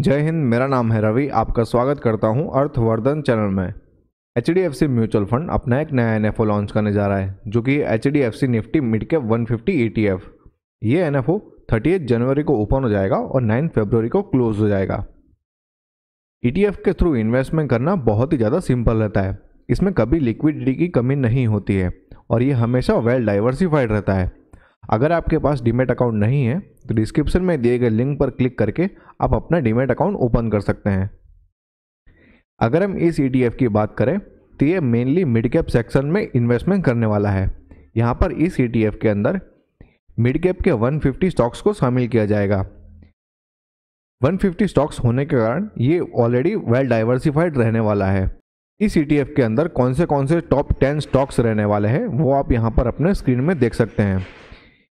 जय हिंद मेरा नाम है रवि आपका स्वागत करता हूं अर्थवर्धन चैनल में H D F C mutual fund अपना एक नया एन एफ ओ लॉन्च करने जा रहा है जो कि H D F C Nifty mid cap one fifty E T F ये N F O thirty January को ओपन हो जाएगा और नाइन फेबररी को क्लोज हो जाएगा ई टी एफ के थ्रू इन्वेस्टमेंट करना बहुत ही ज़्यादा सिंपल रहता है इसमें कभी लिक्विडिटी की कमी नहीं होती है और ये हमेशा वेल डाइवर्सिफाइड रहता है अगर आपके पास डीमेट अकाउंट नहीं है तो डिस्क्रिप्शन में दिए गए लिंक पर क्लिक करके आप अपना डीमेट अकाउंट ओपन कर सकते हैं अगर हम इस ई e की बात करें तो ये मेनली मिड कैप सेक्शन में इन्वेस्टमेंट करने वाला है यहाँ पर इस ई e के अंदर मिड कैप के 150 स्टॉक्स को शामिल किया जाएगा 150 स्टॉक्स होने के कारण ये ऑलरेडी वेल डाइवर्सिफाइड रहने वाला है इस ई e के अंदर कौन से कौन से टॉप 10 स्टॉक्स रहने वाले हैं वो आप यहाँ पर अपने स्क्रीन में देख सकते हैं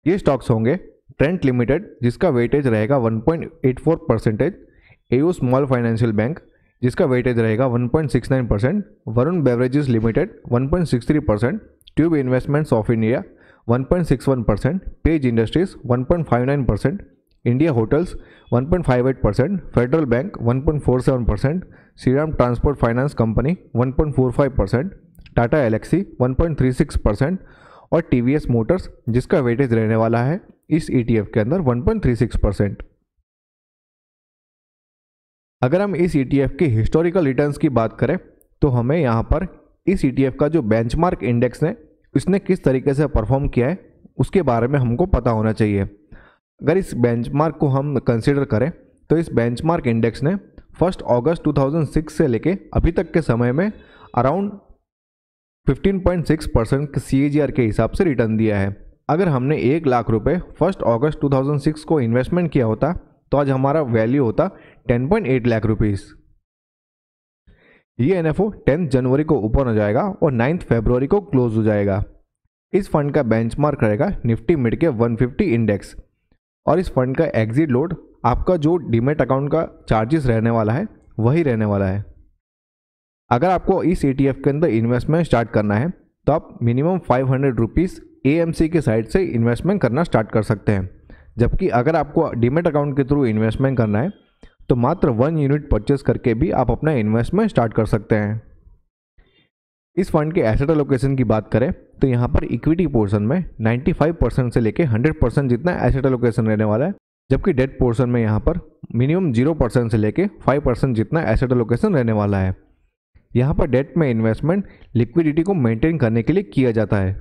ये स्टॉक्स होंगे ट्रेंट लिमिटेड जिसका वेटेज रहेगा 1.84 percentage AU small financial bank जिसका वेटेज रहेगा 1.69 percent Varun beverages limited 1.63 percent tube investments of India 1.61 percent page industries 1.59 percent India hotels 1.58 percent federal bank 1.47 percent Shriram transport finance company 1.45 परसेंट Tata Elxsi 1.36 percent और T V S motors जिसका weightage रहने वाला है इस E T F के अंदर six percent अगर हम इस ई टी एफ के हिस्टोरिकल रिटर्न्स की बात करें तो हमें यहाँ पर इस ई टी एफ का जो बेंचमार्क इंडेक्स है इसने किस तरीके से परफॉर्म किया है उसके बारे में हमको पता होना चाहिए अगर इस बेंचमार्क को हम कंसिडर करें तो इस बेंचमार्क इंडेक्स ने फर्स्ट अगस्त 2006 से लेके अभी तक के समय में अराउंड 15.6 परसेंट के सी के हिसाब से रिटर्न दिया है अगर हमने एक लाख रुपये फर्स्ट अगस्त 2006 को इन्वेस्टमेंट किया होता तो आज हमारा वैल्यू होता 10.8 लाख रुपीस ये N F O tenth January को ओपन हो जाएगा और नाइन्थ फेब्रवरी को क्लोज हो जाएगा इस फंड का बेंचमार्क रहेगा निफ्टी मिड के 150 इंडेक्स और इस फंड का एग्जिट लोड आपका जो डीमेट अकाउंट का चार्जेस रहने वाला है वही रहने वाला है अगर आपको इस ई e के अंदर इन्वेस्टमेंट स्टार्ट करना है तो आप मिनिमम फाइव हंड्रेड रुपीज़ ए के साइड से इन्वेस्टमेंट करना स्टार्ट कर सकते हैं जबकि अगर आपको डीमेट अकाउंट के थ्रू इन्वेस्टमेंट करना है तो मात्र वन यूनिट परचेस करके भी आप अपना इन्वेस्टमेंट स्टार्ट कर सकते हैं इस फंड के एसेट एलोकेशन की बात करें तो यहाँ पर इक्विटी पोर्शन में 95 परसेंट से लेके 100 परसेंट जितना एसेट एलोकेशन रहने वाला है जबकि डेट पोर्शन में यहाँ पर मिनिमम जीरो परसेंट से लेके 5 परसेंट जितना एसेट एलोकेशन रहने वाला है यहाँ पर डेट में इन्वेस्टमेंट लिक्विडिटी को मेंटेन करने के लिए किया जाता है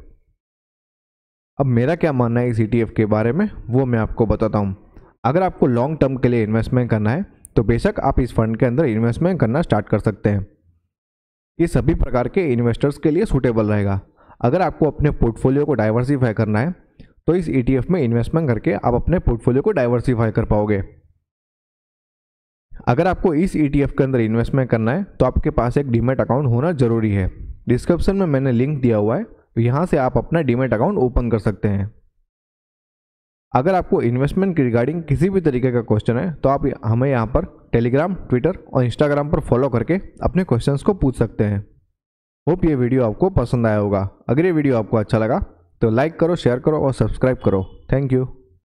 अब मेरा क्या मानना है इस ई e के बारे में वो मैं आपको बताता हूँ अगर आपको लॉन्ग टर्म के लिए इन्वेस्टमेंट करना है तो बेशक आप इस फंड के अंदर इन्वेस्टमेंट करना स्टार्ट कर सकते हैं ये सभी प्रकार के इन्वेस्टर्स के लिए सूटेबल रहेगा अगर आपको अपने पोर्टफोलियो को डाइवर्सीफाई करना है तो इस ई e में इन्वेस्टमेंट करके आप अपने पोर्टफोलियो को डाइवर्सीफाई कर पाओगे अगर आपको इस ई e के अंदर इन्वेस्टमेंट करना है तो आपके पास एक डीमेट अकाउंट होना ज़रूरी है डिस्क्रिप्शन में मैंने लिंक दिया हुआ है यहाँ से आप अपना डीमेट अकाउंट ओपन कर सकते हैं अगर आपको इन्वेस्टमेंट की रिगार्डिंग किसी भी तरीके का क्वेश्चन है तो आप हमें यहाँ पर टेलीग्राम ट्विटर और इंस्टाग्राम पर फॉलो करके अपने क्वेश्चन को पूछ सकते हैं होप ये वीडियो आपको पसंद आया होगा अगर ये वीडियो आपको अच्छा लगा तो लाइक करो शेयर करो और सब्सक्राइब करो थैंक यू